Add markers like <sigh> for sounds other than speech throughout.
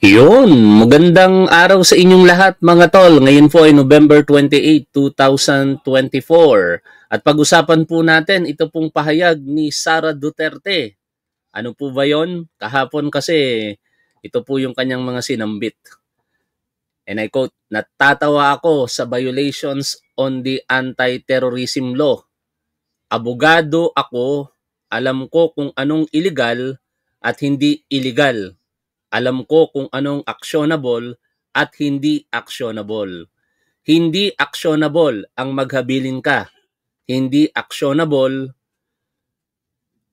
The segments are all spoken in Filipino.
Yun, magandang araw sa inyong lahat mga tol. Ngayon po ay November 28, 2024. At pag-usapan po natin ito pong pahayag ni Sara Duterte. Ano po ba yon? Kahapon kasi ito po yung kanyang mga sinambit. And I quote, natatawa ako sa violations on the anti-terrorism law. Abogado ako, alam ko kung anong illegal at hindi illegal alam ko kung anong actionable at hindi actionable. Hindi actionable ang maghabilin ka. Hindi actionable.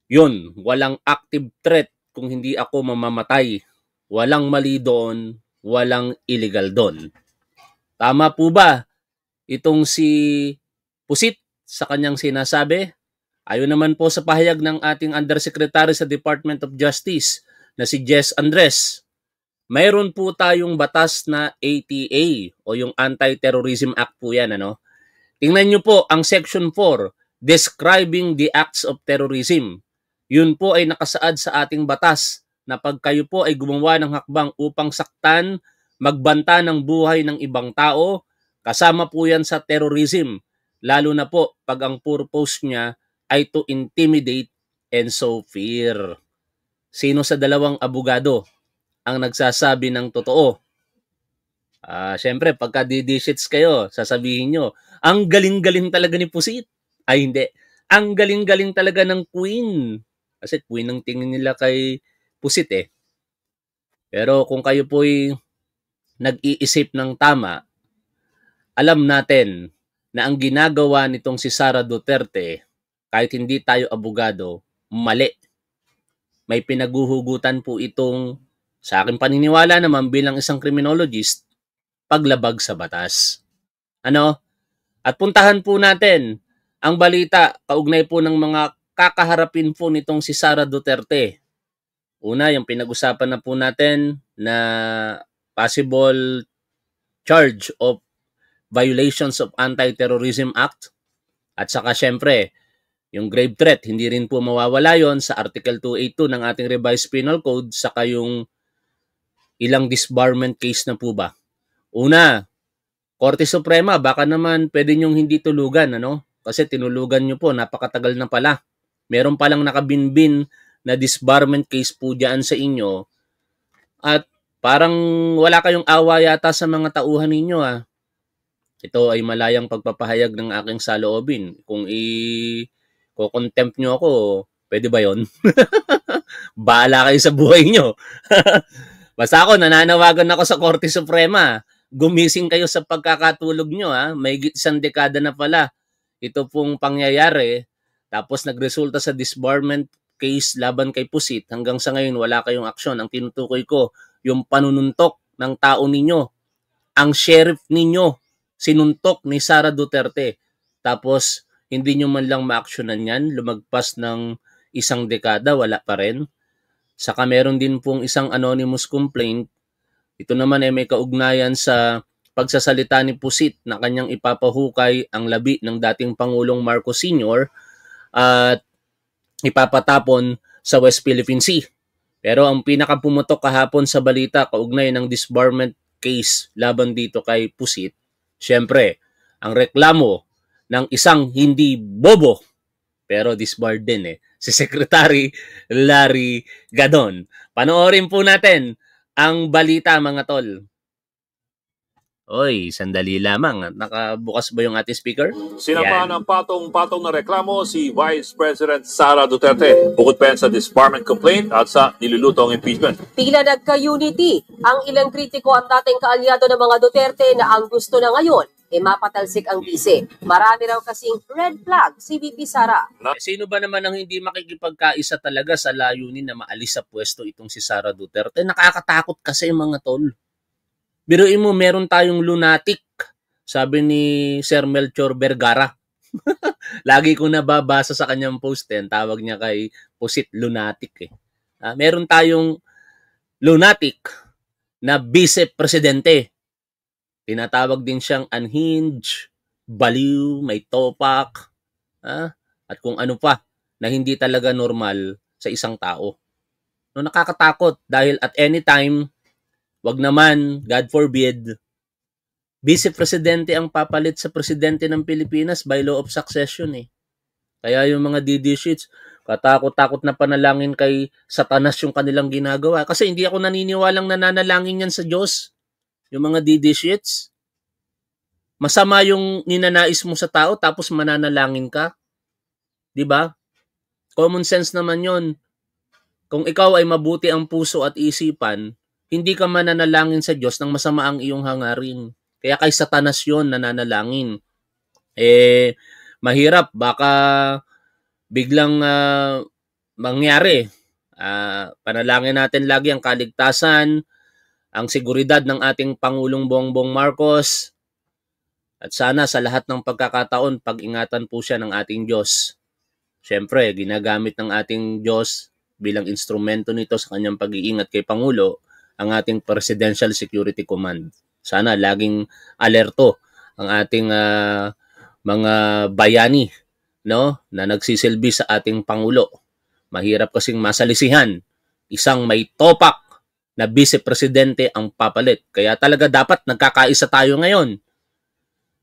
Yun, walang active threat kung hindi ako mamamatay. Walang mali doon, walang illegal doon. Tama po ba itong si Pusit sa kanyang sinasabi? Ayon naman po sa pahayag ng ating Undersecretary sa Department of Justice, na si Jess Andres. Mayroon po tayong batas na ATA o yung Anti-Terrorism Act po yan. Ano? Tingnan nyo po ang Section 4, Describing the Acts of Terrorism. Yun po ay nakasaad sa ating batas na pag kayo po ay gumawa ng hakbang upang saktan, magbanta ng buhay ng ibang tao, kasama po yan sa terrorism, lalo na po pag ang purpose niya ay to intimidate and so fear. Sino sa dalawang abogado ang nagsasabi ng totoo? Ah, uh, syempre pagka didishits kayo, sasabihin nyo, ang galing-galing talaga ni Pusit. Ay hindi, ang galing-galing talaga ng Queen. Kasi Queen ang tingin nila kay Pusit eh. Pero kung kayo po'y nag-iisip ng tama, alam natin na ang ginagawa nitong si Sara Duterte, kahit hindi tayo abogado, mali may pinaguhugutan po itong, sa aking paniniwala naman bilang isang criminologist, paglabag sa batas. Ano? At puntahan po natin ang balita kaugnay po ng mga kakaharapin po nitong si Sara Duterte. Una, yung pinag-usapan na po natin na possible charge of violations of Anti-Terrorism Act. At saka syempre, yung grave threat, hindi rin po mawawala yon sa Article 282 ng ating revised penal code saka yung ilang disbarment case na po ba. Una, Korte Suprema, baka naman pwede nyong hindi tulugan, ano? Kasi tinulugan nyo po, napakatagal na pala. Meron palang nakabinbin na disbarment case po dyan sa inyo. At parang wala kayong awa yata sa mga tauhan ninyo, ah. Ito ay malayang pagpapahayag ng aking saloobin. Kung i Kukontempt nyo ako, pwede ba yon? <laughs> Bahala kayo sa buhay nyo. <laughs> Basta ako, nananawagan ako sa Korte Suprema. Gumising kayo sa pagkakatulog nyo. Ha? May isang dekada na pala. Ito pong pangyayari. Tapos nagresulta sa disbarment case laban kay Pusit. Hanggang sa ngayon, wala kayong aksyon. Ang tinutukoy ko, yung panununtok ng tao ninyo. Ang sheriff ninyo, sinuntok ni Sara Duterte. Tapos, hindi nyo man lang ma-actionan yan, lumagpas ng isang dekada, wala pa rin. Saka meron din pong isang anonymous complaint. Ito naman ay may kaugnayan sa pagsasalita ni Pusit na kanyang ipapahukay ang labi ng dating Pangulong Marcos Sr. at ipapatapon sa West Philippine Sea. Pero ang pinakapumotok kahapon sa balita kaugnay ng disbarment case laban dito kay Pusit, syempre, ang reklamo ng isang hindi bobo, pero disbarred din eh, si Secretary Larry Gadon. Panoorin po natin ang balita mga tol. Oy, sandali lamang. Nakabukas ba yung ating speaker? Sinamahan ng patong-patong na reklamo si Vice President Sara Duterte bukod pa sa disbarment complaint at sa nilulutong impeachment. Tila nagka-unity ang ilang kritiko at dating kaalyado ng mga Duterte na ang gusto na ngayon e mapatalsik ang bise. Marami raw kasing red flag si VP Sara. Eh, sino ba naman ang hindi makikipagkaisa talaga sa layunin na maalis sa pwesto itong si Sara Duterte? Nakakatakot kasi mga tol. Biruin mo, meron tayong lunatic, sabi ni Sir Melchor Vergara. <laughs> Lagi ko nababasa sa kanyang post eh. Tawag niya kay Posit Lunatic eh. Uh, meron tayong lunatic na vice-presidente Tinatawag din siyang unhinged, baliw, may topak, ah, at kung ano pa na hindi talaga normal sa isang tao. No, nakakatakot dahil at any time, wag naman, God forbid, vice presidente ang papalit sa presidente ng Pilipinas by law of succession eh. Kaya yung mga DD sheets, katakot-takot na panalangin kay satanas yung kanilang ginagawa. Kasi hindi ako naniniwalang nananalangin yan sa Diyos yung mga DD masama yung ninanais mo sa tao tapos mananalangin ka. 'Di ba? Common sense naman 'yon. Kung ikaw ay mabuti ang puso at isipan, hindi ka mananalangin sa Diyos ng masama ang iyong hangarin. Kaya kay Satanas 'yon nananalangin. Eh mahirap baka biglang uh, mangyari. Uh, panalangin natin lagi ang kaligtasan, ang seguridad ng ating Pangulong Bongbong Marcos. At sana sa lahat ng pagkakataon, pag-ingatan po siya ng ating Diyos. Siyempre, ginagamit ng ating Diyos bilang instrumento nito sa kanyang pag-iingat kay Pangulo ang ating Presidential Security Command. Sana laging alerto ang ating uh, mga bayani no na nagsisilbi sa ating pangulo. Mahirap kasing masalisihan isang may topak na vice presidente ang papalit. Kaya talaga dapat nagkakaisa tayo ngayon.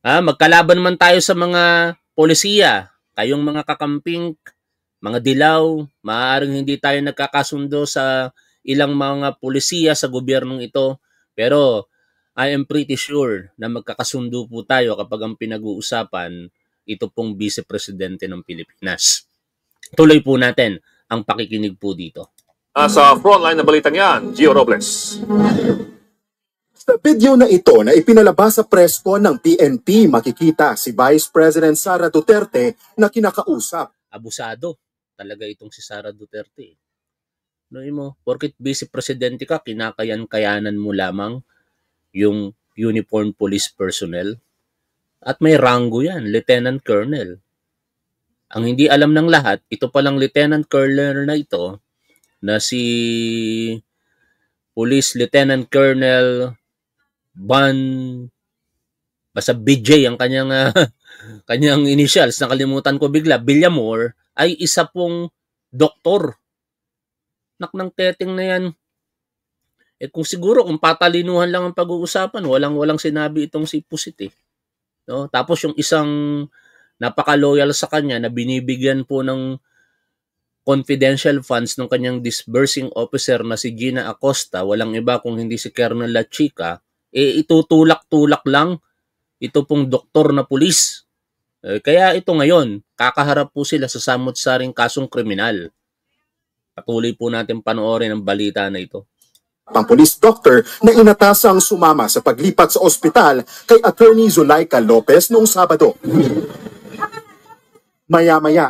Ha, magkalaban man tayo sa mga polisiya, kayong mga kakamping, mga dilaw, maaaring hindi tayo nagkakasundo sa ilang mga polisiya sa gobyernong ito, pero I am pretty sure na magkakasundo po tayo kapag ang pinag-uusapan ito pong vice presidente ng Pilipinas. Tuloy po natin ang pakikinig po dito. Nasa ah, frontline na balita niyan, Gio Robles. Sa video na ito na ipinalabas sa presko ng PNP, makikita si Vice President Sara Duterte na kinakausap. Abusado talaga itong si Sara Duterte. No eh. mo, porkit vice presidente ka, kinakayan-kayanan mo lamang yung uniform police personnel. At may rango yan, lieutenant colonel. Ang hindi alam ng lahat, ito palang lieutenant colonel na ito, na si Police Lieutenant Colonel Ban basta BJ ang kanyang uh, <laughs> kanyang initials nakalimutan ko bigla Villamor ay isa pong doktor nak ng teteng na yan eh kung siguro kung patalinuhan lang ang pag-uusapan walang walang sinabi itong si Pusit eh no tapos yung isang napaka-loyal sa kanya na binibigyan po ng confidential funds ng kanyang disbursing officer na si Gina Acosta, walang iba kung hindi si Colonel La Chica, eh itutulak-tulak lang ito pong doktor na pulis. Eh, kaya ito ngayon, kakaharap po sila sa samot-saring kasong kriminal. Patuloy po natin panoorin ang balita na ito pang police doctor na inatasang sumama sa paglipat sa ospital kay Attorney Zulaika Lopez noong Sabado. Maya-maya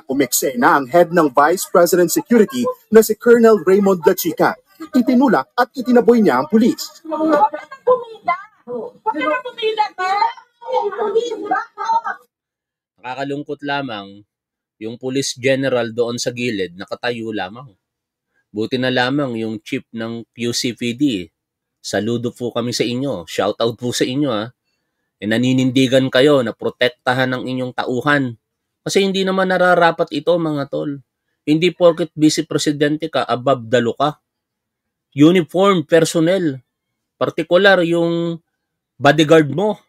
na ang head ng Vice President Security na si Colonel Raymond Lachica. Itinulak at itinaboy niya ang pulis. Huwag ka na Nakakalungkot lamang yung police general doon sa gilid nakatayo lamang. Buti na lamang yung chief ng QCPD. Saludo po kami sa inyo. Shoutout po sa inyo ha. Ah. E eh, naninindigan kayo na protektahan ang inyong tauhan kasi hindi naman nararapat ito mga tol. Hindi porket vice presidente ka, above dalo ka. Uniform personnel, partikular yung bodyguard mo.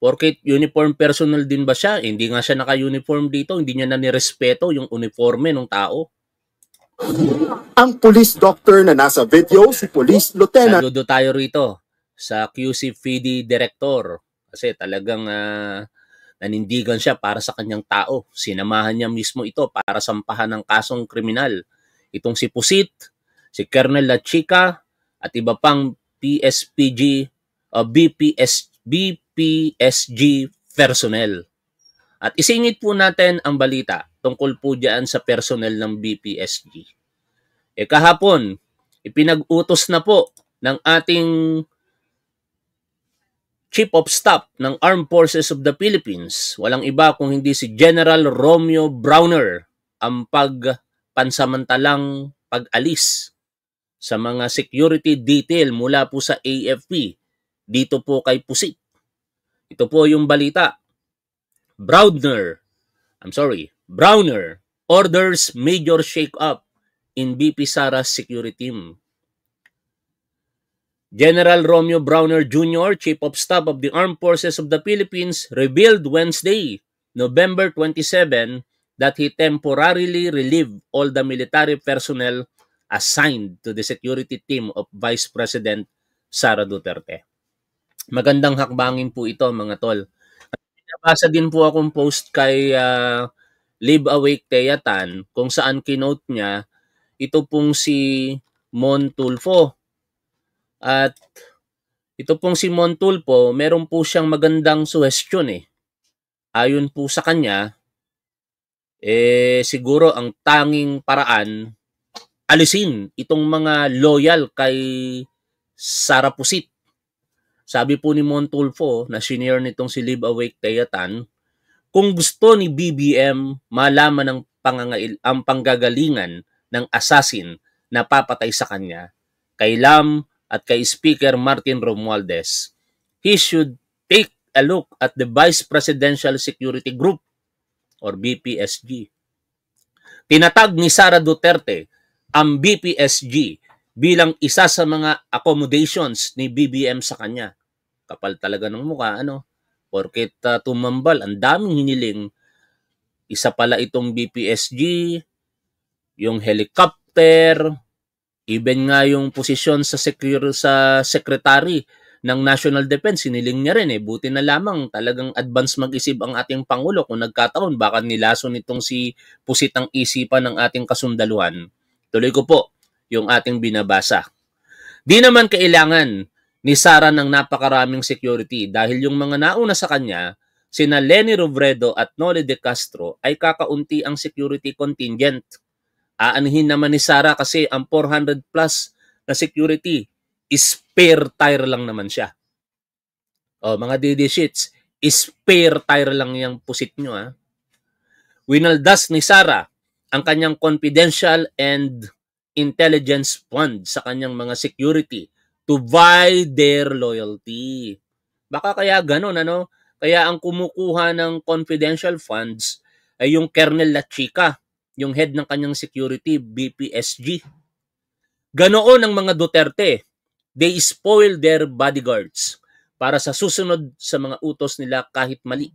Porket uniform personnel din ba siya? Hindi nga siya naka-uniform dito, hindi niya na nirespeto yung uniforme ng tao. Ang police doctor na nasa video, si Police Lieutenant. Saludo tayo rito sa QC Director kasi talagang uh, Nanindigan siya para sa kanyang tao. Sinamahan niya mismo ito para sampahan ng kasong kriminal. Itong si Pusit, si Colonel La Chica, at iba pang PSPG, uh, BPS, BPSG personnel. At isingit po natin ang balita tungkol po dyan sa personnel ng BPSG. E kahapon, ipinag-utos na po ng ating Chief of Staff ng Armed Forces of the Philippines, walang iba kung hindi si General Romeo Browner ang pagpansamantalang pag-alis sa mga security detail mula po sa AFP dito po kay Pusit. Ito po yung balita. Browner, I'm sorry, Browner orders major shake-up in BP Sara security team General Romeo Browner Jr., Chief of Staff of the Armed Forces of the Philippines, revealed Wednesday, November 27, that he temporarily relieved all the military personnel assigned to the security team of Vice President Sara Duterte. Magandang hakbangin po ito mga tol. Nabasa din po akong post kay uh, Live Awake Teatan kung saan kinote niya ito pong si Mon Tulfo at ito pong si Montulpo, meron po siyang magandang suwestyon eh. Ayon po sa kanya, eh siguro ang tanging paraan alisin itong mga loyal kay Sara Pusit. Sabi po ni Montulfo na senior nitong si Live Awake Tayatan, kung gusto ni BBM malaman ang, pangangail, ang panggagalingan ng assassin na papatay sa kanya, kay Lam at kay Speaker Martin Romualdez, he should take a look at the Vice Presidential Security Group or BPSG. Tinatag ni Sara Duterte ang BPSG bilang isa sa mga accommodations ni BBM sa kanya. Kapal talaga ng mukha, ano? Porket uh, tumambal, ang daming hiniling. Isa pala itong BPSG, yung helicopter, Even nga yung posisyon sa secure sa secretary ng National Defense, siniling niya rin eh. Buti na lamang talagang advance mag-isip ang ating Pangulo kung nagkataon. Baka nilaso nitong si Pusit ang isipan ng ating kasundaluhan. Tuloy ko po yung ating binabasa. Di naman kailangan ni Sara ng napakaraming security dahil yung mga nauna sa kanya, sina Lenny Robredo at Noli De Castro ay kakaunti ang security contingent aanhin naman ni Sara kasi ang 400 plus na security is spare tire lang naman siya. Oh, mga DD sheets, spare tire lang yung pusit nyo. Ha? Ah. Winaldas ni Sara ang kanyang confidential and intelligence fund sa kanyang mga security to buy their loyalty. Baka kaya ganun, ano? Kaya ang kumukuha ng confidential funds ay yung Kernel La Chica yung head ng kanyang security, BPSG. Ganoon ang mga Duterte. They spoil their bodyguards para sa susunod sa mga utos nila kahit mali.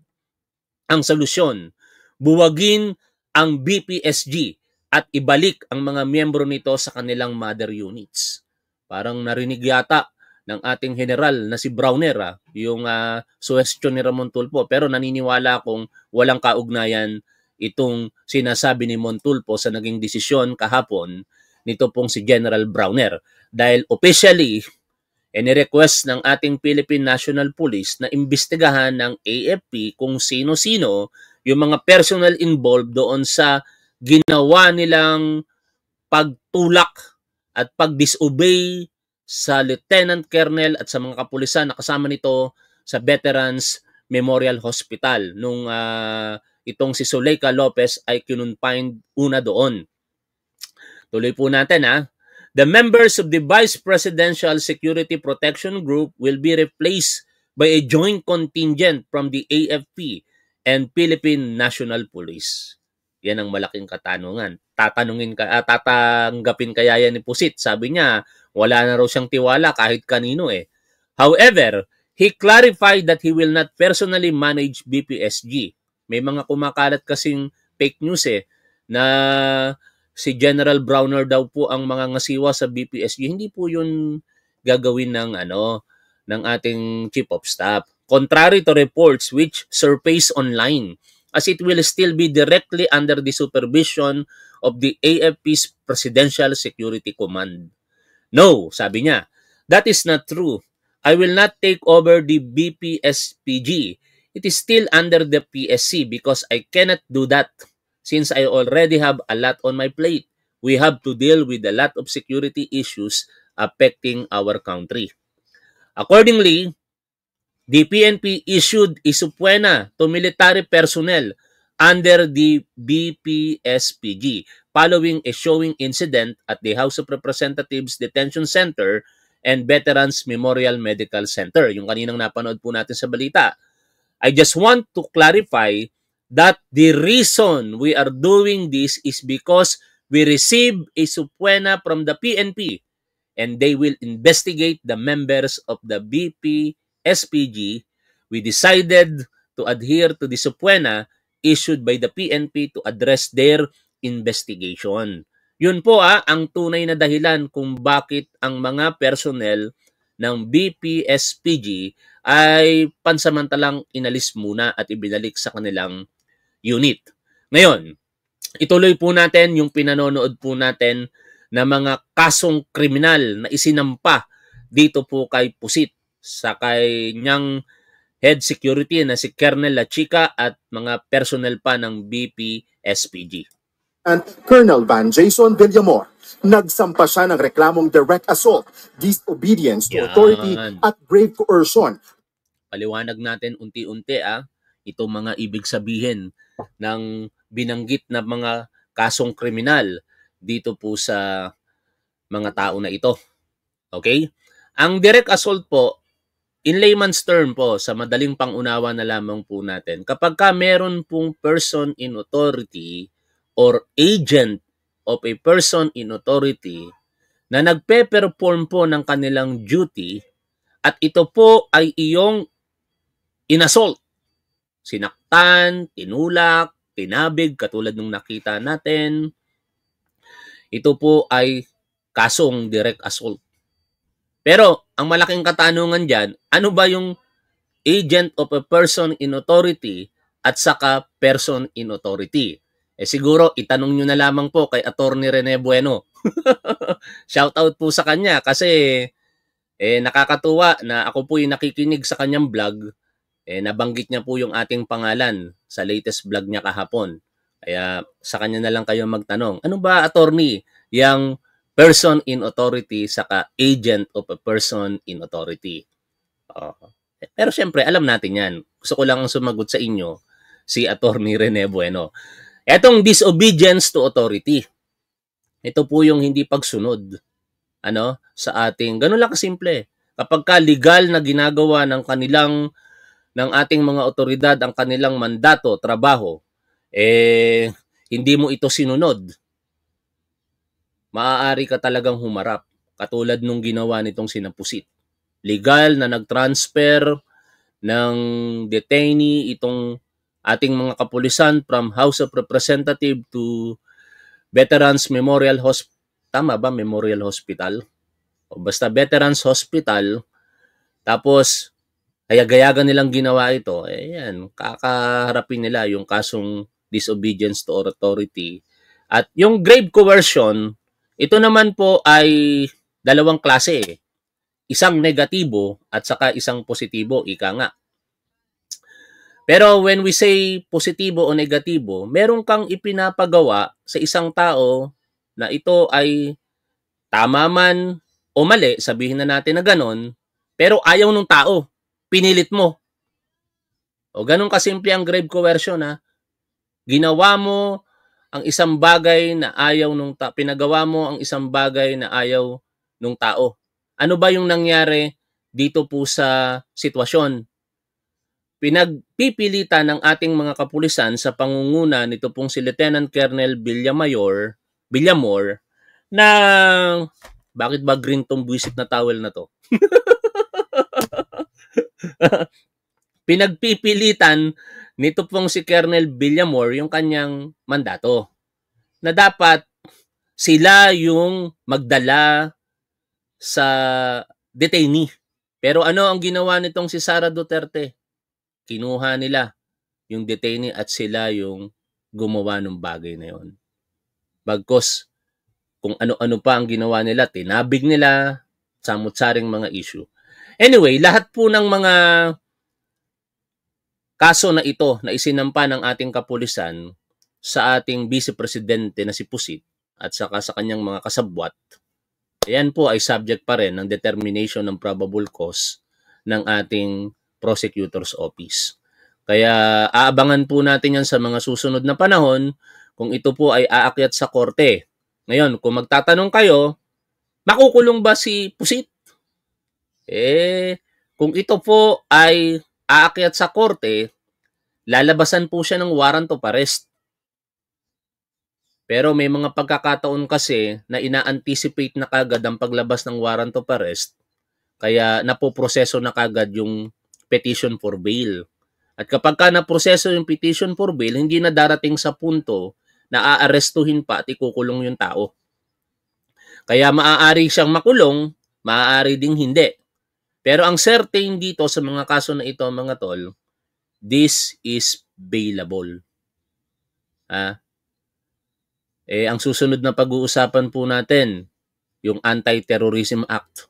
Ang solusyon, buwagin ang BPSG at ibalik ang mga miyembro nito sa kanilang mother units. Parang narinig yata ng ating general na si Browner, ah, yung uh, ah, suwestyon ni Ramon Tulfo. Pero naniniwala akong walang kaugnayan itong sinasabi ni Montulpo sa naging desisyon kahapon nito pong si General Browner dahil officially ini-request ng ating Philippine National Police na imbestigahan ng AFP kung sino-sino yung mga personal involved doon sa ginawa nilang pagtulak at pagdisobey sa Lieutenant Colonel at sa mga kapulisan na kasama nito sa Veterans Memorial Hospital nung uh, itong si Zuleika Lopez ay kinonfined una doon. Tuloy po natin ha. Ah. The members of the Vice Presidential Security Protection Group will be replaced by a joint contingent from the AFP and Philippine National Police. Yan ang malaking katanungan. Tatanungin ka, uh, tatanggapin kaya yan ni Pusit. Sabi niya, wala na raw siyang tiwala kahit kanino eh. However, he clarified that he will not personally manage BPSG. May mga kumakalat kasing fake news eh na si General Browner daw po ang mga ngasiwa sa BPSG. Hindi po 'yun gagawin ng ano ng ating chief of staff. Contrary to reports which surface online as it will still be directly under the supervision of the AFP's Presidential Security Command. No, sabi niya, that is not true. I will not take over the BPSPG it is still under the PSC because I cannot do that since I already have a lot on my plate. We have to deal with a lot of security issues affecting our country. Accordingly, the PNP issued isupuena to military personnel under the BPSPG following a showing incident at the House of Representatives Detention Center and Veterans Memorial Medical Center. Yung kaninang napanood po natin sa balita I just want to clarify that the reason we are doing this is because we receive a subpoena from the PNP and they will investigate the members of the BP SPG. We decided to adhere to the subpoena issued by the PNP to address their investigation. Yun po ah, ang tunay na dahilan kung bakit ang mga personnel ng BP-SPG ay pansamantalang inalis muna at ibinalik sa kanilang unit. Ngayon, ituloy po natin yung pinanonood po natin na mga kasong kriminal na isinampa dito po kay Pusit sa kanyang head security na si Colonel Lachica at mga personnel pa ng BPSPG and Colonel Van Jason Villamor. Nagsampa siya ng reklamong direct assault, disobedience to authority at grave coercion. Paliwanag natin unti-unti ah, ito mga ibig sabihin ng binanggit na mga kasong kriminal dito po sa mga tao na ito. Okay? Ang direct assault po, in layman's term po, sa madaling pangunawa na lamang po natin, kapag ka meron pong person in authority or agent of a person in authority na nagpe-perform po ng kanilang duty at ito po ay iyong inassault. Sinaktan, tinulak, pinabig katulad nung nakita natin. Ito po ay kasong direct assault. Pero ang malaking katanungan dyan, ano ba yung agent of a person in authority at saka person in authority? Eh siguro itanong nyo na lamang po kay Attorney Rene Bueno. <laughs> Shout out po sa kanya kasi eh nakakatuwa na ako po yung nakikinig sa kanyang vlog. Eh nabanggit niya po yung ating pangalan sa latest vlog niya kahapon. Kaya sa kanya na lang kayo magtanong. Ano ba attorney yung person in authority saka agent of a person in authority? Uh, pero siyempre, alam natin yan. Gusto ko lang sumagot sa inyo si Attorney Rene Bueno. Etong disobedience to authority. Ito po yung hindi pagsunod ano sa ating ganun lang kasimple. Kapag ka legal na ginagawa ng kanilang ng ating mga otoridad ang kanilang mandato, trabaho, eh hindi mo ito sinunod. Maaari ka talagang humarap katulad nung ginawa nitong sinapusit. Legal na nag-transfer ng detainee itong ating mga kapulisan from House of Representative to Veterans Memorial Hospital. Tama ba? Memorial Hospital? O basta Veterans Hospital. Tapos, hayagayagan nilang ginawa ito. Eh, yan, kakaharapin nila yung kasong disobedience to authority. At yung grave coercion, ito naman po ay dalawang klase. Eh. Isang negatibo at saka isang positibo, ika nga. Pero when we say positibo o negatibo, meron kang ipinapagawa sa isang tao na ito ay tama man o mali, sabihin na natin na ganon, pero ayaw nung tao, pinilit mo. O ganun kasimple ang grave coercion ha. Ginawa mo ang isang bagay na ayaw nung ta- pinagawa mo ang isang bagay na ayaw nung tao. Ano ba yung nangyari dito po sa sitwasyon? pinagpipilitan ng ating mga kapulisan sa pangunguna nito pong si Lieutenant Colonel Villamayor, Villamor, na bakit ba green tong buwisit na towel na to? <laughs> pinagpipilitan nito pong si Colonel Villamor yung kanyang mandato na dapat sila yung magdala sa detainee. Pero ano ang ginawa nitong si Sara Duterte? kinuha nila yung detainee at sila yung gumawa ng bagay na yon. Bagkos, kung ano-ano pa ang ginawa nila, tinabig nila sa mutsaring mga issue. Anyway, lahat po ng mga kaso na ito na isinampa ng ating kapulisan sa ating Vice Presidente na si Pusit at saka sa kanyang mga kasabwat, ayan po ay subject pa rin ng determination ng probable cause ng ating Prosecutor's Office. Kaya aabangan po natin yan sa mga susunod na panahon kung ito po ay aakyat sa korte. Ngayon, kung magtatanong kayo, makukulong ba si Pusit? Eh, kung ito po ay aakyat sa korte, lalabasan po siya ng warrant of arrest. Pero may mga pagkakataon kasi na ina-anticipate na kagad ang paglabas ng warrant of arrest, kaya napoproseso na kagad yung petition for bail. At kapag ka na-proseso yung petition for bail, hindi na darating sa punto na aarestuhin pa at ikukulong yung tao. Kaya maaari siyang makulong, maaari ding hindi. Pero ang certain dito sa mga kaso na ito mga tol, this is bailable. Ha? Ah, eh, ang susunod na pag-uusapan po natin, yung Anti-Terrorism Act,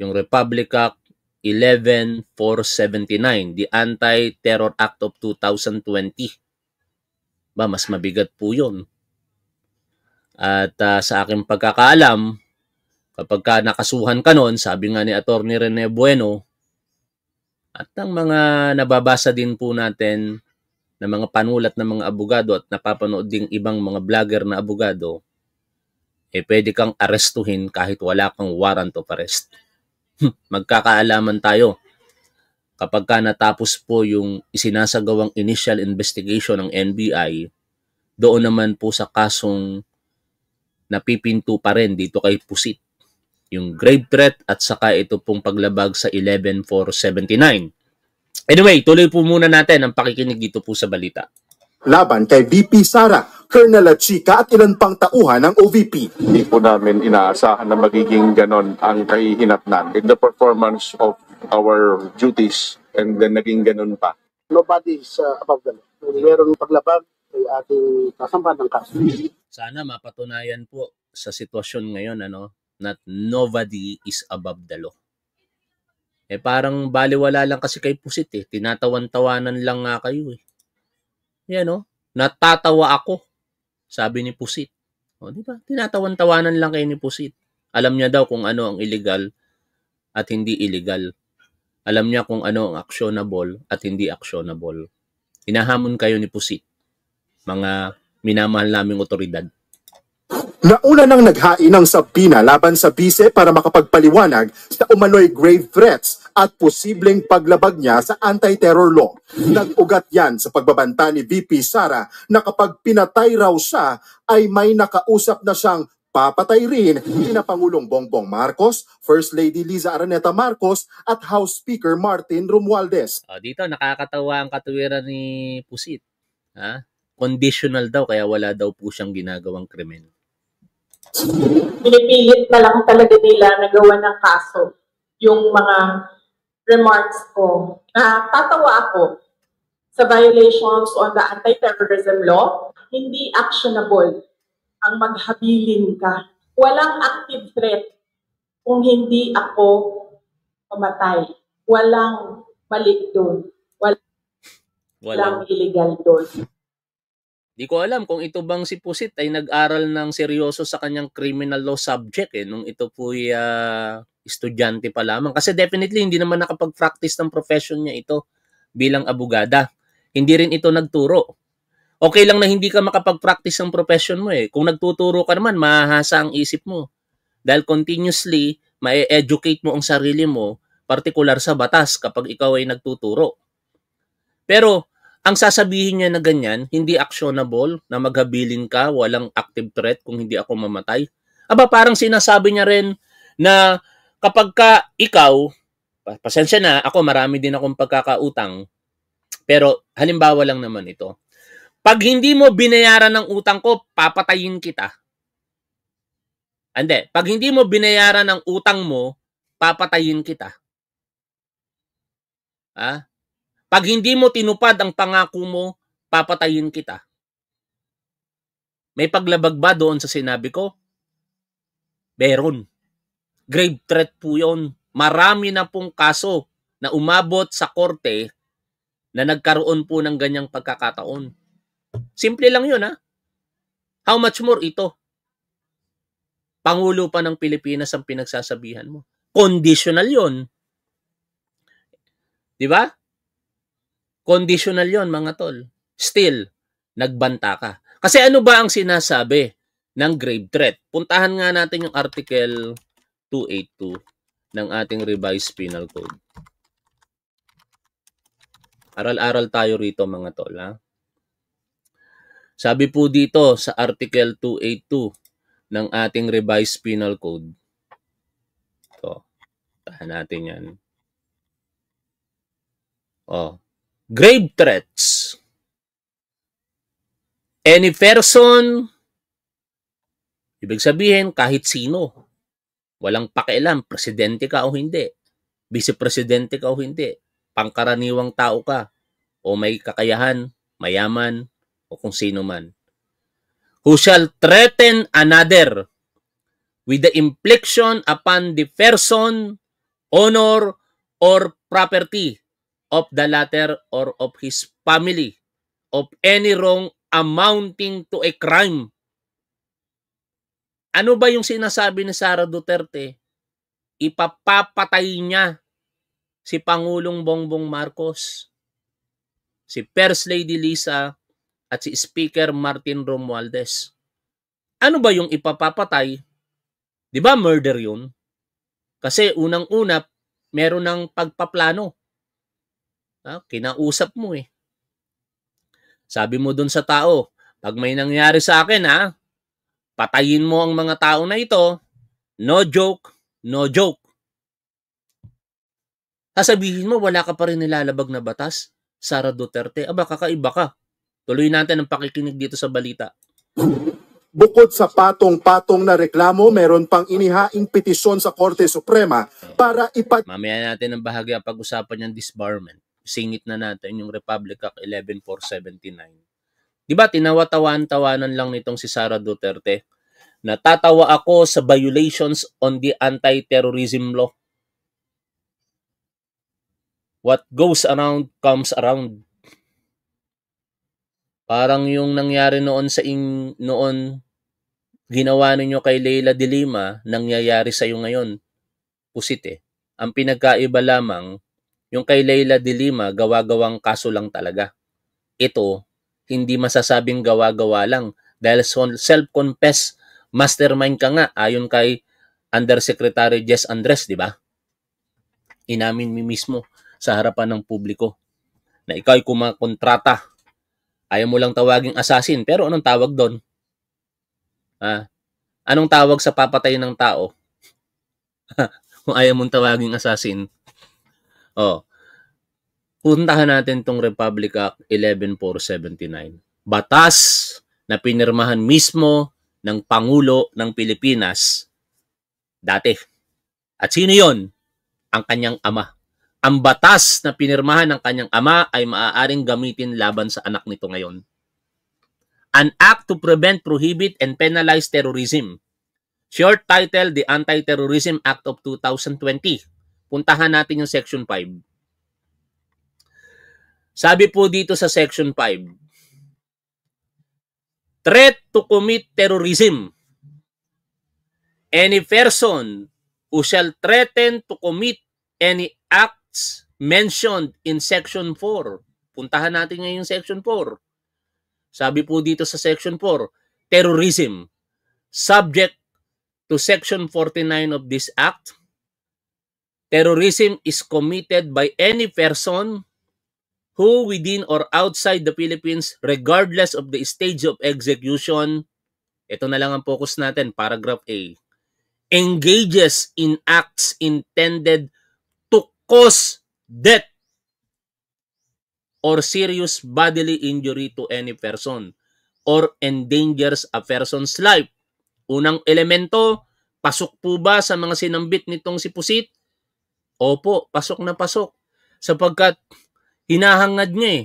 yung Republic Act, 11,479, the Anti-Terror Act of 2020. Ba, mas mabigat po yun. At uh, sa aking pagkakaalam, kapag ka nakasuhan ka nun, sabi nga ni Attorney Rene Bueno, at ang mga nababasa din po natin na mga panulat ng mga abogado at napapanood ding ibang mga vlogger na abogado, eh pwede kang arestuhin kahit wala kang warrant of arrest. <laughs> magkakaalaman tayo kapag ka natapos po yung isinasagawang initial investigation ng NBI, doon naman po sa kasong napipinto pa rin dito kay Pusit. Yung grave threat at saka ito pong paglabag sa 11479. Anyway, tuloy po muna natin ang pakikinig dito po sa balita laban kay VP Sara, Colonel Achika at ilan pang tauhan ng OVP. Hindi po namin inaasahan na magiging ganon ang kahihinatnan in the performance of our duties and then naging ganon pa. Nobody is uh, above the law. Kung meron paglabag, ay ating kasampan ng kaso. Sana mapatunayan po sa sitwasyon ngayon ano, that nobody is above the law. Eh parang baliwala lang kasi kay Pusit eh. Tinatawan-tawanan lang nga kayo eh. Yan o. Oh. Natatawa ako. Sabi ni Pusit. O, oh, di ba? Tinatawan-tawanan lang kayo ni Pusit. Alam niya daw kung ano ang illegal at hindi illegal. Alam niya kung ano ang actionable at hindi actionable. Hinahamon kayo ni Pusit, mga minamahal naming otoridad. Nauna nang naghain ng sabina laban sa bise para makapagpaliwanag sa umano'y grave threats at posibleng paglabag niya sa anti-terror law. Nag-ugat yan sa pagbabanta ni VP Sara na kapag pinatay raw siya ay may nakausap na siyang papatay rin kina Pangulong Bongbong Marcos, First Lady Liza Araneta Marcos at House Speaker Martin Romualdez. Oh, dito nakakatawa ang katuwiran ni Pusit. Ha? Conditional daw kaya wala daw po siyang ginagawang krimen. Pinipilit na lang talaga nila nagawa ng kaso yung mga remarks ko na tatawa ako sa violations on the anti-terrorism law, hindi actionable ang maghabilin ka. Walang active threat kung hindi ako pamatay. Walang mali doon. Walang, Walang illegal doon. Di ko alam kung ito bang si Pusit ay nag-aral ng seryoso sa kanyang criminal law subject eh, nung ito po'y uh, estudyante pa lamang. Kasi definitely hindi naman nakapag-practice ng profession niya ito bilang abogada. Hindi rin ito nagturo. Okay lang na hindi ka makapag-practice ng profession mo eh. Kung nagtuturo ka naman, mahahasa ang isip mo. Dahil continuously, ma-educate mo ang sarili mo, particular sa batas kapag ikaw ay nagtuturo. Pero ang sasabihin niya na ganyan, hindi actionable, na maghabilin ka, walang active threat kung hindi ako mamatay. Aba, parang sinasabi niya rin na kapag ka ikaw, pasensya na, ako marami din akong pagkakautang, pero halimbawa lang naman ito. Pag hindi mo binayaran ng utang ko, papatayin kita. Hindi. Pag hindi mo binayaran ang utang mo, papatayin kita. Ha? Ah, pag hindi mo tinupad ang pangako mo, papatayin kita. May paglabag ba doon sa sinabi ko? Meron. Grave threat po yon. Marami na pong kaso na umabot sa korte na nagkaroon po ng ganyang pagkakataon. Simple lang yun ha. How much more ito? Pangulo pa ng Pilipinas ang pinagsasabihan mo. Conditional yon. Di ba? Conditional yon mga tol. Still, nagbanta ka. Kasi ano ba ang sinasabi ng grave threat? Puntahan nga natin yung Article 282 ng ating revised penal code. Aral-aral tayo rito mga tol. Ha? Sabi po dito sa Article 282 ng ating revised penal code. Ito. Tahan natin yan. Oh grave threats. Any person, ibig sabihin kahit sino, walang pakialam, presidente ka o hindi, vice-presidente ka o hindi, pangkaraniwang tao ka, o may kakayahan, mayaman, o kung sino man. Who shall threaten another with the infliction upon the person, honor, or property of the latter or of his family of any wrong amounting to a crime. Ano ba yung sinasabi ni Sara Duterte? Ipapapatay niya si Pangulong Bongbong Marcos, si First Lady Lisa, at si Speaker Martin Romualdez. Ano ba yung ipapapatay? Di ba murder yun? Kasi unang-una, meron ng pagpaplano Ah, kinausap mo eh. Sabi mo dun sa tao, pag may nangyari sa akin ha, patayin mo ang mga tao na ito. No joke, no joke. Sasabihin mo, wala ka pa rin nilalabag na batas, Sara Duterte. Aba, kakaiba ka. Tuloy natin ang pakikinig dito sa balita. Bukod sa patong-patong na reklamo, meron pang inihaing petisyon sa Korte Suprema para ipat... Mamaya natin ang bahagi pag-usapan ng disbarment singit na natin yung Republic Act 11479. Di ba tinawa-tawan-tawanan lang nitong si Sara Duterte na tatawa ako sa violations on the anti-terrorism law. What goes around comes around. Parang yung nangyari noon sa in, noon ginawa ninyo kay Leila Dilima, nangyayari sa iyo ngayon. Pusit eh. Ang pinagkaiba lamang yung kay Leila de Lima, gawa-gawang kaso lang talaga. Ito, hindi masasabing gawa-gawa lang dahil self-confess mastermind ka nga ayon kay Undersecretary Jess Andres, di ba? Inamin mi mismo sa harapan ng publiko na ikaw ay kumakontrata. Ayaw mo lang tawaging assassin, pero anong tawag doon? Ah, anong tawag sa papatay ng tao? <laughs> Kung ayaw mong tawaging assassin, Oh. Puntahan natin tong Republic Act 11479. Batas na pinirmahan mismo ng Pangulo ng Pilipinas dati. At sino yon? Ang kanyang ama. Ang batas na pinirmahan ng kanyang ama ay maaaring gamitin laban sa anak nito ngayon. An Act to Prevent, Prohibit, and Penalize Terrorism. Short title, The Anti-Terrorism Act of 2020 puntahan natin yung section 5. Sabi po dito sa section 5, threat to commit terrorism. Any person who shall threaten to commit any acts mentioned in section 4. Puntahan natin ngayon section 4. Sabi po dito sa section 4, terrorism subject to section 49 of this act Terrorism is committed by any person who within or outside the Philippines regardless of the stage of execution. Ito na lang ang focus natin, paragraph A. Engages in acts intended to cause death or serious bodily injury to any person or endangers a person's life. Unang elemento, pasok po ba sa mga sinambit nitong si Pusit? Opo, pasok na pasok. Sapagkat hinahangad niya eh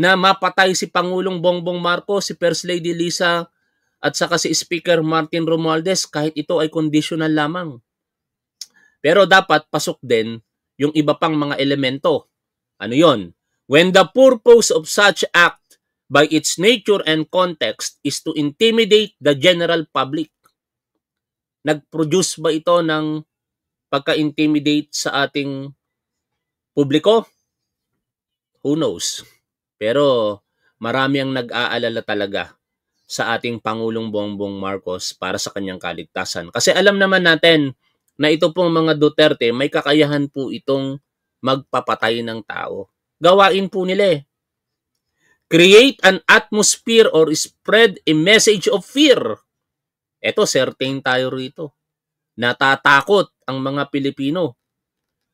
na mapatay si Pangulong Bongbong Marcos, si First Lady Lisa at saka si Speaker Martin Romualdez kahit ito ay conditional lamang. Pero dapat pasok din yung iba pang mga elemento. Ano yon? When the purpose of such act by its nature and context is to intimidate the general public. Nag-produce ba ito ng pagka-intimidate sa ating publiko? Who knows? Pero marami ang nag-aalala talaga sa ating Pangulong Bongbong Marcos para sa kanyang kaligtasan. Kasi alam naman natin na ito pong mga Duterte, may kakayahan po itong magpapatay ng tao. Gawain po nila eh. Create an atmosphere or spread a message of fear. Ito, certain tayo rito. Natatakot ang mga Pilipino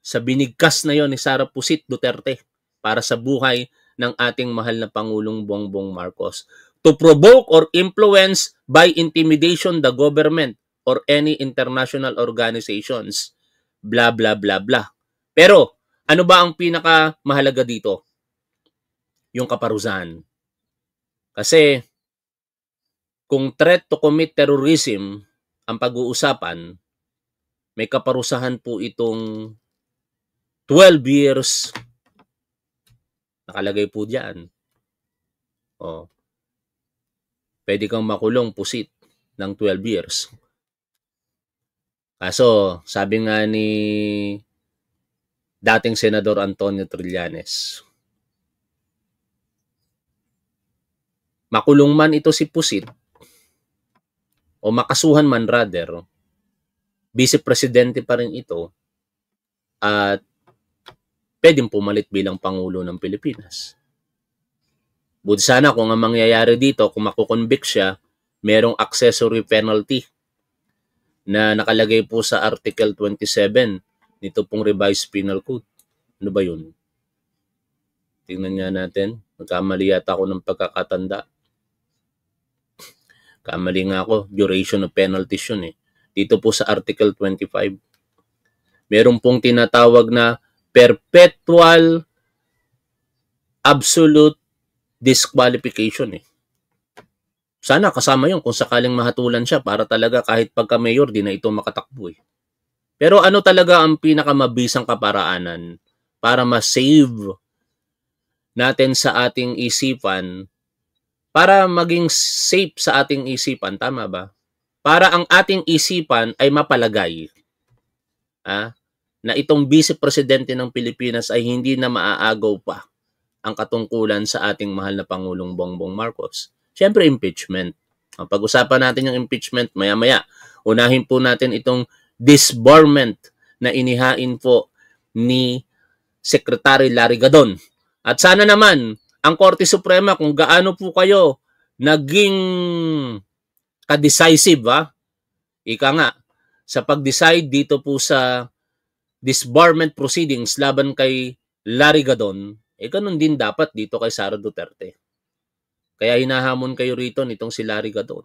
sa binigkas na yon ni Sara Pusit Duterte para sa buhay ng ating mahal na Pangulong Bongbong Marcos. To provoke or influence by intimidation the government or any international organizations. Bla bla bla blah. Pero ano ba ang pinakamahalaga dito? Yung kaparusahan. Kasi kung threat to commit terrorism ang pag-uusapan, may kaparusahan po itong 12 years. Nakalagay po diyan. Oh. Pwede kang makulong pusit ng 12 years. Kaso, sabi nga ni dating Senador Antonio Trillanes, makulong man ito si Pusit o makasuhan man rather, vice presidente pa rin ito at pwedeng pumalit bilang Pangulo ng Pilipinas. Buti sana kung ang mangyayari dito, kung makukonvict siya, merong accessory penalty na nakalagay po sa Article 27 nito pong revised penal code. Ano ba yun? Tingnan nga natin. Nagkamali yata ako ng pagkakatanda. Kamali nga ako. Duration of penalty yun eh dito po sa Article 25. Meron pong tinatawag na perpetual absolute disqualification eh. Sana kasama yun kung sakaling mahatulan siya para talaga kahit pagka-mayor din na ito makatakbo eh. Pero ano talaga ang pinakamabisang kaparaanan para ma-save natin sa ating isipan para maging safe sa ating isipan, tama ba? para ang ating isipan ay mapalagay ah, na itong vice presidente ng Pilipinas ay hindi na maaagaw pa ang katungkulan sa ating mahal na Pangulong Bongbong Marcos. Siyempre impeachment. Ah, pag-usapan natin yung impeachment maya-maya. Unahin po natin itong disbarment na inihain po ni Secretary Larry Gadon. At sana naman ang Korte Suprema kung gaano po kayo naging ka-decisive ha. Ika nga, sa pag-decide dito po sa disbarment proceedings laban kay Larry Gadon, eh ganun din dapat dito kay Sara Duterte. Kaya hinahamon kayo rito nitong si Larry Gadon.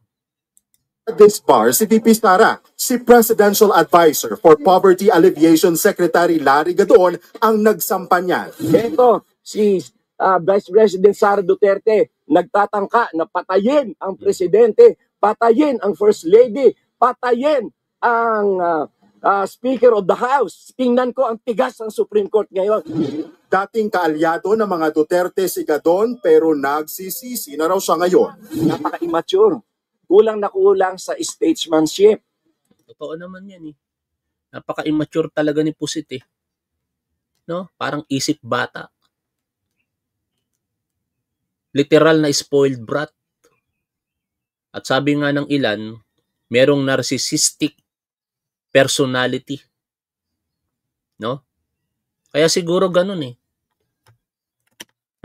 This par, si VP Sara, si Presidential Advisor for Poverty Alleviation Secretary Larry Gadon ang nagsampanya. Ito, si uh, Vice President Sara Duterte nagtatangka na patayin ang presidente patayin ang First Lady, patayin ang uh, uh, Speaker of the House. Tingnan ko ang tigas ng Supreme Court ngayon. Dating kaalyado ng mga Duterte si Gadon pero nagsisisi na raw siya ngayon. Napaka-immature. Kulang na kulang sa statesmanship. Totoo naman yan eh. Napaka-immature talaga ni Pusit eh. No? Parang isip bata. Literal na spoiled brat. At sabi nga ng ilan, merong narcissistic personality. No? Kaya siguro ganun eh.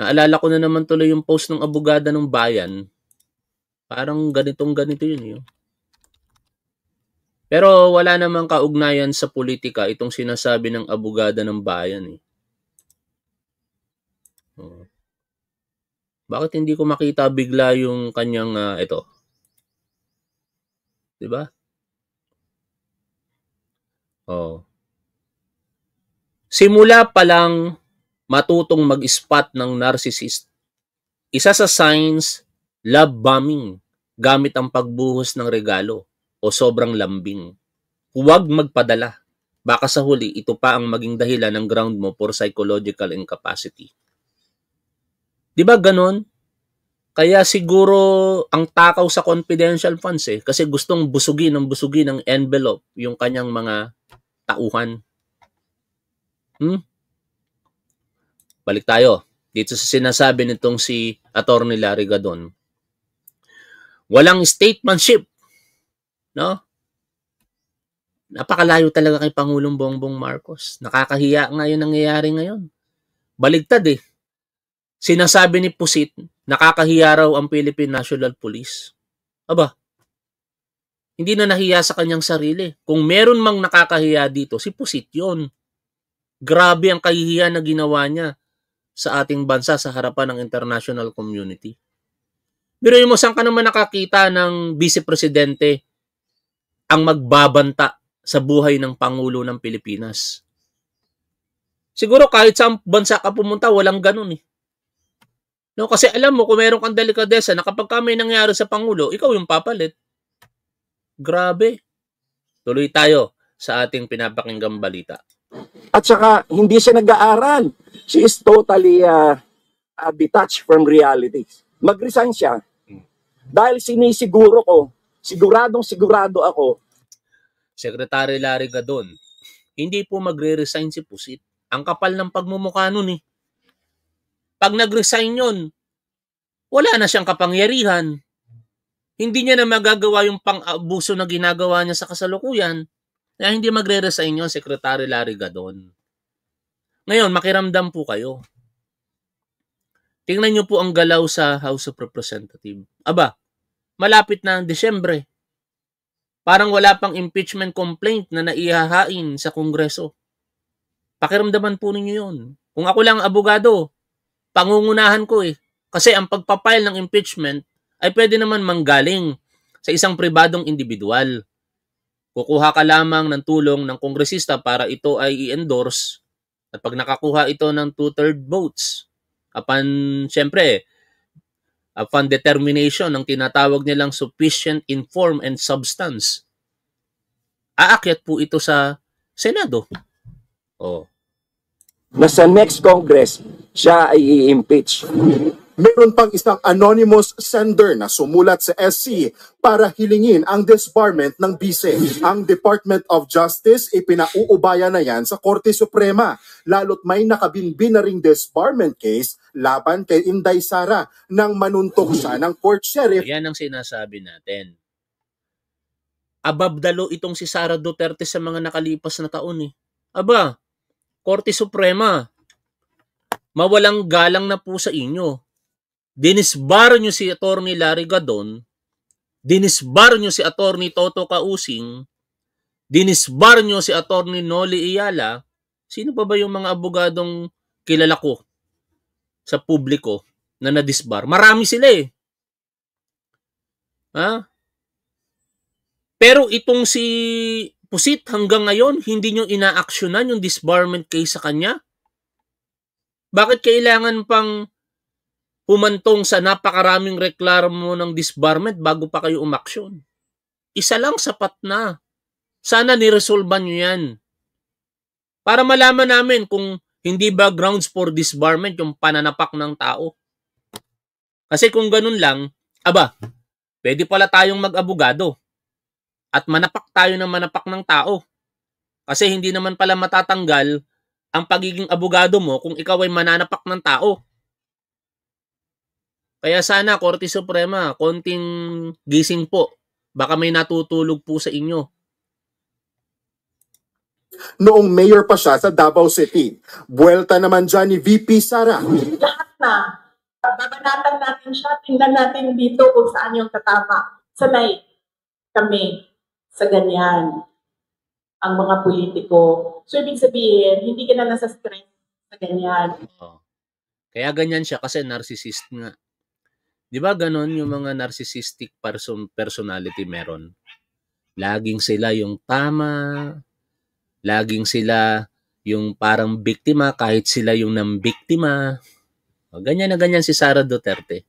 Naalala ko na naman tuloy yung post ng abogada ng bayan. Parang ganitong ganito yun yun. Eh, oh. Pero wala namang kaugnayan sa politika itong sinasabi ng abogada ng bayan eh. Oh. Bakit hindi ko makita bigla yung kanyang uh, ito? 'Di ba? Oh. Simula pa lang matutong mag-spot ng narcissist. Isa sa signs, love bombing gamit ang pagbuhos ng regalo o sobrang lambing. Huwag magpadala. Baka sa huli, ito pa ang maging dahilan ng ground mo for psychological incapacity. Di ba ganon? Kaya siguro ang takaw sa confidential funds eh kasi gustong busugin ng busugin ng envelope yung kanyang mga tauhan. Hmm? Balik tayo dito sa sinasabi nitong si Attorney Larry Gadon. Walang statesmanship. No? Napakalayo talaga kay Pangulong Bongbong Marcos. Nakakahiya nga yun nangyayari ngayon. Baligtad eh. Sinasabi ni Pusit, nakakahiya raw ang Philippine National Police. Aba, hindi na nahiya sa kanyang sarili. Kung meron mang nakakahiya dito, si Pusit yon. Grabe ang kahihiya na ginawa niya sa ating bansa sa harapan ng international community. Pero mo, saan ka naman nakakita ng Vice Presidente ang magbabanta sa buhay ng Pangulo ng Pilipinas? Siguro kahit sa bansa ka pumunta, walang ganun eh. No, kasi alam mo kung meron kang delikadesa na kapag ka nangyari sa pangulo, ikaw yung papalit. Grabe. Tuloy tayo sa ating pinapakinggang balita. At saka hindi siya nag-aaral. She is totally uh, uh, detached from reality. Mag-resign siya. Dahil sinisiguro ko, siguradong sigurado ako. Secretary Larry Gadon, hindi po magre-resign si Pusit. Ang kapal ng pagmumukha nun eh. Pag nag-resign yun, wala na siyang kapangyarihan. Hindi niya na magagawa yung pang-abuso na ginagawa niya sa kasalukuyan. Kaya hindi magre-resign yun, Secretary Larry Gadon. Ngayon, makiramdam po kayo. Tingnan niyo po ang galaw sa House of Representatives. Aba, malapit na ang Desyembre. Parang wala pang impeachment complaint na naihahain sa Kongreso. Pakiramdaman po ninyo yun. Kung ako lang abogado, pangungunahan ko eh. Kasi ang pagpapile ng impeachment ay pwede naman manggaling sa isang pribadong individual. Kukuha ka lamang ng tulong ng kongresista para ito ay i-endorse at pag nakakuha ito ng two-third votes, upon, syempre, upon determination ng tinatawag nilang sufficient in form and substance, aakyat po ito sa Senado. Oh. Nasa next Congress, siya ay i-impeach. Meron pang isang anonymous sender na sumulat sa SC para hilingin ang disbarment ng bise. Ang Department of Justice ipinauubaya na yan sa Korte Suprema, lalo't may nakabinbin na ring disbarment case laban kay Inday Sara nang manuntok siya ng court sheriff. Yan ang sinasabi natin. Above the itong si Sara Duterte sa mga nakalipas na taon eh. Aba, Korte Suprema, mawalang galang na po sa inyo. Dinisbar nyo si Attorney Larry Gadon, dinisbar nyo si Attorney Toto Kausing, dinisbar nyo si Attorney Noli Iyala, sino pa ba yung mga abogadong kilala ko sa publiko na nadisbar? Marami sila eh. Ha? Pero itong si Pusit hanggang ngayon, hindi nyo inaaksyonan yung disbarment case sa kanya. Bakit kailangan pang humantong sa napakaraming reklamo ng disbarment bago pa kayo umaksyon? Isa lang sapat na. Sana niresolban nyo yan. Para malaman namin kung hindi ba grounds for disbarment yung pananapak ng tao. Kasi kung ganun lang, aba, pwede pala tayong mag-abogado at manapak tayo ng manapak ng tao. Kasi hindi naman pala matatanggal ang pagiging abogado mo kung ikaw ay mananapak ng tao. Kaya sana, Korte Suprema, konting gising po. Baka may natutulog po sa inyo. Noong mayor pa siya sa Davao City, buwelta naman dyan ni VP Sara. Lahat na. Babanatan natin siya, tingnan natin dito kung saan yung katama. Sanay kami sa ganyan ang mga politiko. So, ibig sabihin, hindi ka na nasa stress sa ganyan. Kaya ganyan siya kasi narcissist nga. Di ba ganon yung mga narcissistic person personality meron? Laging sila yung tama, laging sila yung parang biktima kahit sila yung nang biktima. O, ganyan na ganyan si Sara Duterte.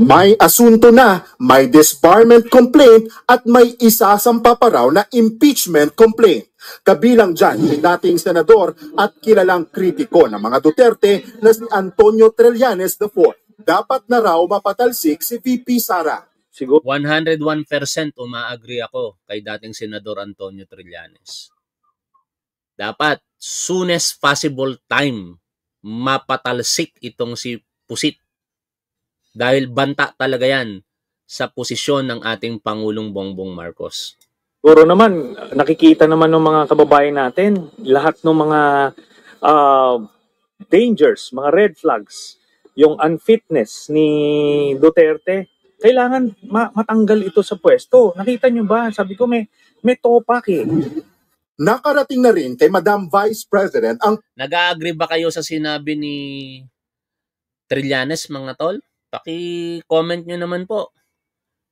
May asunto na, may disbarment complaint at may isasampa pa na impeachment complaint. Kabilang dyan si dating senador at kilalang kritiko ng mga Duterte na si Antonio Trillanes IV. Dapat na raw mapatalsik si VP Sara. Siguro 101% umaagree ako kay dating senador Antonio Trillanes. Dapat soonest possible time mapatalsik itong si Pusit dahil banta talaga yan sa posisyon ng ating Pangulong Bongbong Marcos. Siguro naman, nakikita naman ng mga kababayan natin, lahat ng mga uh, dangers, mga red flags, yung unfitness ni Duterte, kailangan ma- matanggal ito sa pwesto. Nakita nyo ba? Sabi ko may, may topak eh. Nakarating na rin kay Madam Vice President ang... Nag-agree ba kayo sa sinabi ni Trillanes, mga tol? Paki-comment nyo naman po.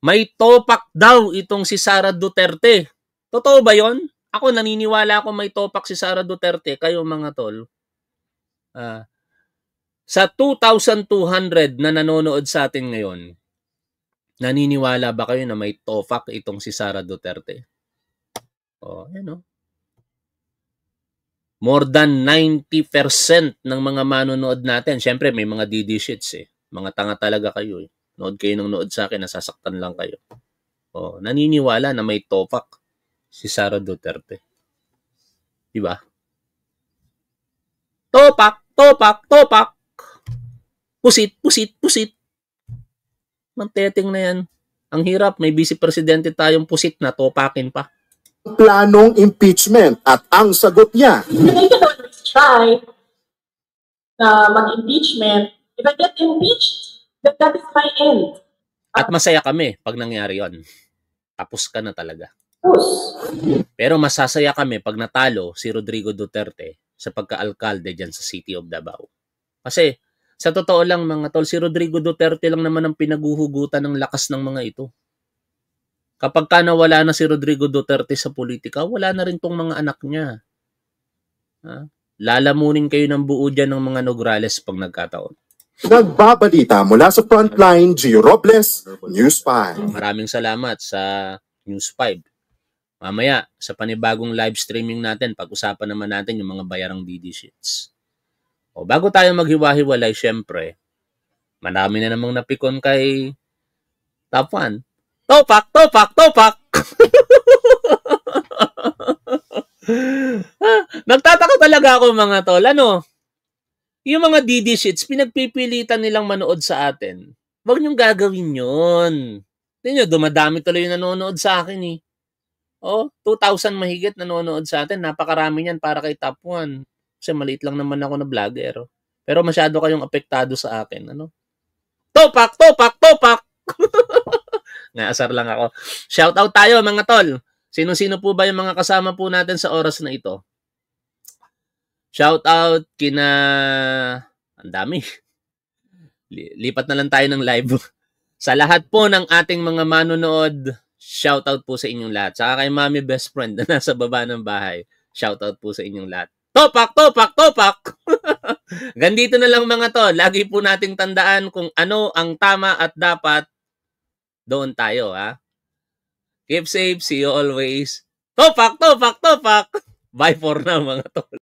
May topak daw itong si Sara Duterte. Totoo ba yon? Ako naniniwala ako may topak si Sara Duterte. Kayo mga tol. Uh, sa 2,200 na nanonood sa atin ngayon, naniniwala ba kayo na may topak itong si Sara Duterte? Oh, yan o. Oh. More than 90% ng mga manonood natin. Siyempre, may mga DD shits eh. Mga tanga talaga kayo eh. Nood kayo ng nood sa akin, nasasaktan lang kayo. O, oh, naniniwala na may topak si Sara Duterte. Di ba? Topak, topak, topak. Pusit, pusit, pusit. Mang teteng na yan. Ang hirap, may vice presidente tayong pusit na topakin pa. Planong impeachment at ang sagot niya. Try na mag-impeachment If I get impeached, then that is my end. At masaya kami pag nangyari yon. Tapos ka na talaga. Pero masasaya kami pag natalo si Rodrigo Duterte sa pagka-alkalde dyan sa City of Davao. Kasi sa totoo lang mga tol, si Rodrigo Duterte lang naman ang pinaguhugutan ng lakas ng mga ito. Kapag ka nawala na si Rodrigo Duterte sa politika, wala na rin tong mga anak niya. Ha? Lalamunin kayo ng buo dyan ng mga Nograles pag nagkataon. Nagbabalita mula sa Frontline, Gio Robles, News 5. Maraming salamat sa News 5. Mamaya, sa panibagong live streaming natin, pag-usapan naman natin yung mga bayarang DD sheets. O bago tayo maghiwa-hiwalay, syempre, marami na namang napikon kay Top 1. Topak, topak, topak! <laughs> Nagtataka talaga ako mga tol. Ano? yung mga DD sheets, pinagpipilitan nilang manood sa atin. Huwag niyong gagawin yun. Hindi niyo, dumadami tuloy yung nanonood sa akin eh. Oh, 2,000 mahigit nanonood sa atin. Napakarami niyan para kay top 1. Kasi maliit lang naman ako na vlogger. Pero masyado kayong apektado sa akin. Ano? Topak! Topak! Topak! <laughs> Naasar lang ako. Shoutout tayo mga tol. Sino-sino po ba yung mga kasama po natin sa oras na ito? Shout out kina ang dami. Lipat na lang tayo ng live. <laughs> sa lahat po ng ating mga manonood, shout out po sa inyong lahat. Saka kay Mommy Best Friend na <laughs> nasa baba ng bahay, shout out po sa inyong lahat. Topak, topak, topak! <laughs> Gandito na lang mga to. Lagi po nating tandaan kung ano ang tama at dapat. Doon tayo, ha? Keep safe. See you always. Topak, topak, topak! Bye for now, mga tol.